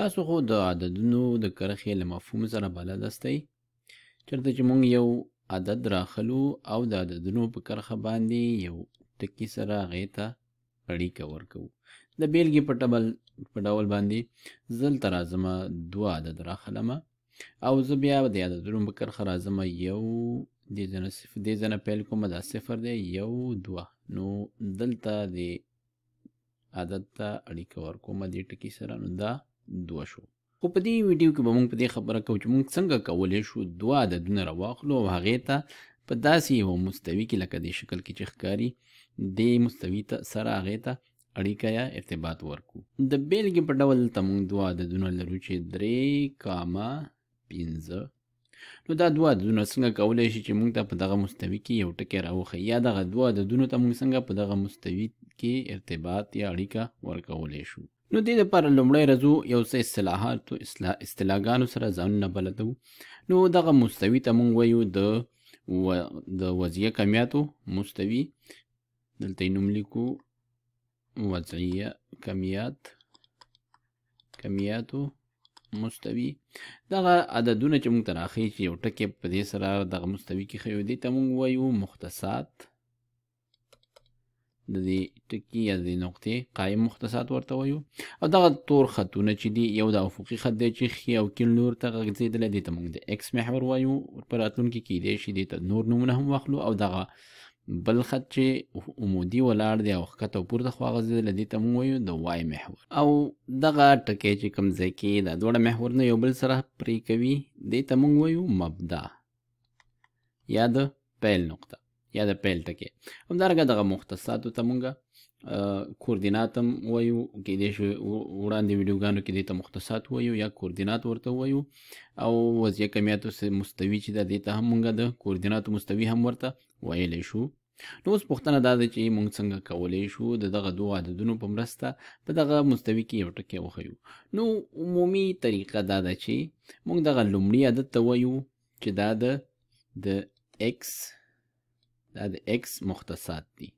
تاسو خو د عددونو د کرخې له مفهوم سره بلد استئ چېرته چې موږ یو عدد راخلو او د عددونو په کرخه باندې یو ټکي سره هغې ته اړیکه ورکوو د بېلګې په ډبل په ډول باندې زه دلته راځمه دوه عدد راخلمه او زه بیا د عددونو په کرخه راځمه یو دې ځنه صف دې ځنه پیل کومه دا صفر دی یو دوه نو دلته د عدد ته اړیکه ورکومه دې ټکي سره نو دا دوه شو خو په دې ویډیو کې به موږ په دې خبره کوو چې موږ څنګه کولی شو دوه عددونه راواخلو او هغې ته په داسې یوه مستوي کې لکه دې شکل کې چې ښکاري دې مستوي ته سره هغې ته اړیکه یا ارتباط ورکو د بیلګې په ډول ته موږ دوه عددونه لرو چې درې کاما پنځه نو دا دوه عددونه څنګه کولی شي چې موږ ته په دغه مستوي کې یو ټکی راوښیي یا دغه دوه عددونو ته موږ څنګه په دغه مستوي کې ارتباط یا اړیکه ورکولی شو نو دې لپاره لومړی راځو یو څه اصطلاحات او اصطلاحګانو سره ځانونه بلدو نو دغه مستوي ته مونږ وایو د و د وضعیه کمیاتو مستوي دلته یې نوم لیکو وضعیه کمیات کمیاتو مستوي دغه عددونه چې مونږ ته راخیږي یو ټکی په دې سره دغه مستوي کې ښیو دې ته مونږ وایو مختصات د دې ټکی یا د نقطې قائم مختصات ورته وایو او دغه تور خطونه چې دی یو د افقي خط دی چې خي او کیل نور ته غځیدل دي ته موږ د ایکس محور وایو پر راتلونکي کې دی شي د نور نمونه هم واخلو او دغه بل خط چې عمودي ولاړ دی او ښکته پورته خوا غځېدل دي ته موږ وایو د وای محور او دغه ټکی چې کوم ځای کې دا دواړه محورونه یو بل سره پرې کوي دې ته موږ وایو مبدا یا د پیل نقطه یا د پیل ټکي همدارنګه دغه مختصاتو ته مونږ کوردینات هم وایو کیدای شي وړاندې ویډیوګانو کې دې ته مختصات وایو یا کوردینات ورته وایو او وضعیه کمیاتو مستوي چې دا دې ته هم مونږ د کوردیناتو مستوي هم ورته ویلی شو نو اوس پوښتنه دا ده چې موږ څنګه کولی شو د دغه دوه عددونو په مرسته په دغه مستوي کې یو ټکی وښیو نو عمومي طریقه دا ده چې موږ دغه لومړي عدد ته وایو چې دا د د x دا د x مختصات دي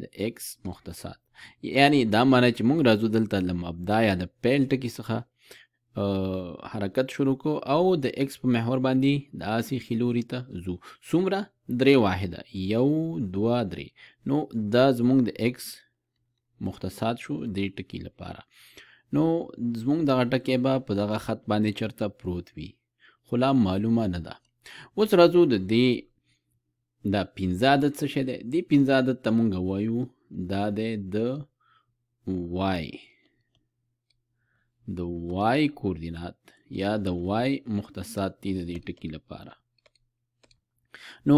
د x مختصات یعنی دا معنی چې موږ راځو دلته له مبدا یا د پیل ټکي څخه حرکت شروع کو او د x په محور باندې د آسی خلوري ته زو څومره درې واحده یو دوه درې نو دا زموږ د x مختصات شو درې ټکي لپاره نو زموږ دغه ټکی به په دغه خط باندې چرته پروت وي خو لا معلومه نه ده اوس راځو د دې دا پنځه عدد څه شی دی دې پنځه عدد ته مونږ وایو دا دی د وای د وای کوردینات یا د وای مختصات دي د دې ټکي لپاره نو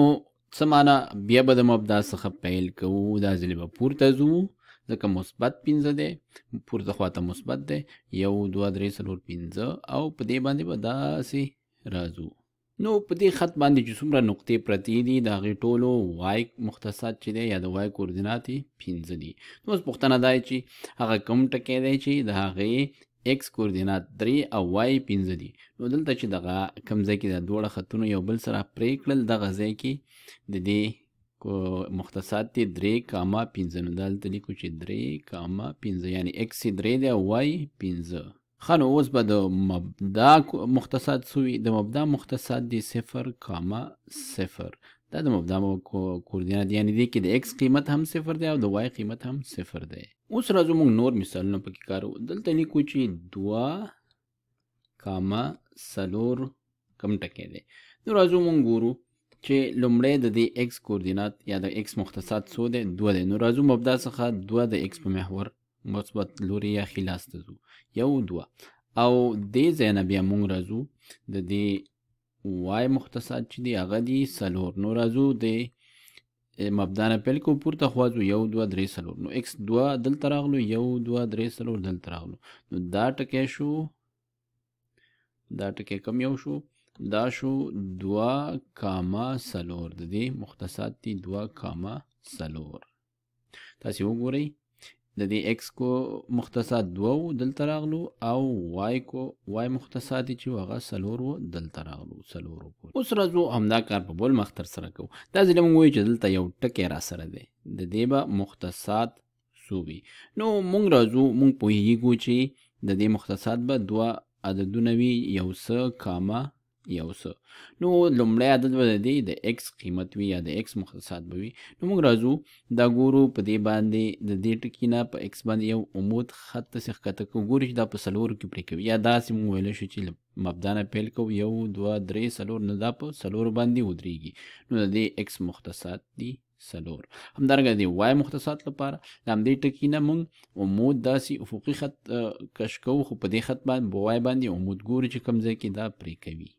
څه معنا بیا به د مبدا څخه پیل کوو دا ځلې به پورته ځو ځکه مثبت پنځه دی پورته خواته مثبت دی یو دوه درې څلور پنځه او په دې باندې به داسې راځو نو په دې خط باندې چې څومره نقطې پرتې دي د هغې ټولو وای مختصات چې دی یا د وای کوردینات یې پنځه دي نو اوس پوښتنه دا چې هغه کوم ټکی دی چې د هغې ایکس کوردینات درې او وای پنځه دي نو دلته چې دغه کوم ځای کې د دواړه خطونو یو بل سره پرې کړل دغه ځای کې د دې مختصات دی درې کاما پنځه نو دلته لیکو چې درې کاما پنځه یعنې ایکس یې درې دی او وای پنځه خانو اوس به د مبدا مختصات سوی د مبدا مختصات دی صفر کاما صفر دا د مبدا کوردینات یعنی دی کې د ایکس قیمت هم صفر دی او د وای قیمت هم صفر دی اوس راځو موږ نور مثالونه پکې کارو دلته لیکو چې دوه کاما سلور کم ټکی دی نو راځو موږ ګورو چې لومړی د دې ایکس کوردینات یا د ایکس مختصات څو دی دوه دی نو راځو مبدا څخه دوه د ایکس په محور مثبت لوري یا خلاص ته ځو یو دوه او دې ځای نه بیا مونږ راځو د دې وای مختصات چې دی هغه دی څلور نو راځو د مبدا نه پیل کو پورته خوازو یو دوه درې څلور نو اکس دوه دلته راغلو یو دوه درې څلور دلته راغلو نو دا ټکی شو دا ټکی کم یو شو دا شو دوه کاما څلور د دې مختصات دی دوه کاما څلور تاسې وګورئ د دې ایکس کو مختصات دوه و دلته راغلو او وای کو وای مختصات چې هغه څلور و دلته راغلو څلور پورې اوس راځو همدا کار په بول مختر سره کوو دا ځل موږ وایو چې دلته یو ټکی را سره دی د دې به مختصات څو وي نو موږ راځو موږ پوهیږو چې د دې مختصات به دوه عددونه وي یو څه کامه یو څه نو لومړی عدد به دی د x قیمت وي یا د x مختصات به وي نو موږ راځو دا ګورو په دې باندې د دې ټکي نه په x باندې یو عمود خط داسې ښکته کوو ګورو چې دا په څلورو کې پرې کوي یا داسې موږ ویلی شو چې مبدا نه پیل کوو یو دوه درې څلور نه دا په څلورو باندې ودرېږي نو د دې x مختصات دي سلور همدارنګه د وای مختصات لپاره د همدې ټکي نه موږ عمود داسې افقي خط کش کوو خو په دې خط باندې په وای باندې عمود ګورو چې کوم ځای کې دا پرې کوي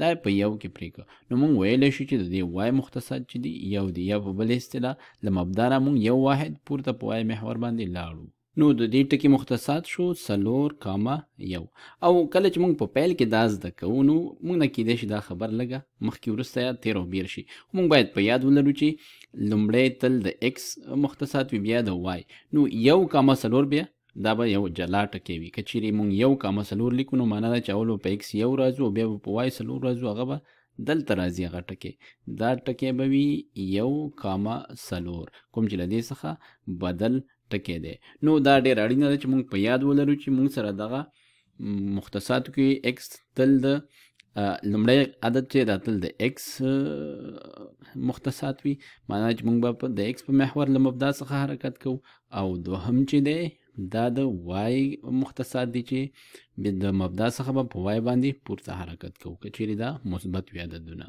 دا په یو کې پریکړه نو مونږ ویلی شو چې د دې وای مختصات چې دی یو دی یا په بل اصطلاح له مبدا نه مونږ یو واحد پورته په وای محور باندې لاړو نو د دې ټکي مختصات شو سلور کاما یو او کله چې موږ په پیل کې دا زده کوو نو موږ نه کېدای شي دا خبر لږه مخکې وروسته یا تیر او بیر شي موږ باید په یاد ولرو چې لومړی تل د ایکس مختصات وي بیا د وای نو یو کاما سلور بیا دا به یو جلا ټکی وي که چیرې مونږ یو کامه څلور لیکو نو معنا ده چې اول په ایکس یو راځو او بیا به په وای څلور راځو هغه به دلته راځي هغه ټکی دا ټکی به وي یو کامه څلور کوم چې له دې څخه بدل ټکی دی نو دا ډېر اړینه ده چې مونږ په یاد ولرو چې مونږ سره دغه مختصاتو کې ایکس تل د لمړی عدد چې دا تل د ایکس مختصات وي معنا چې موږ به د ایکس په محور له مبدا څخه حرکت کوو او دوهم چې دی دا د وای مختصات دی چې د مبدا څخه به په وای باندې پورته حرکت کوو که چیرې دا مثبت وي عددونه